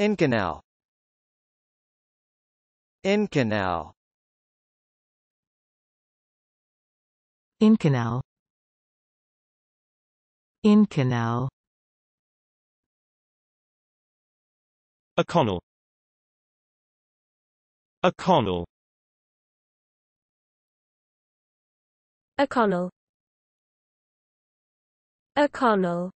Incanal Incanal Incanal Incanal O'Connell O'Connell O'Connell O'Connell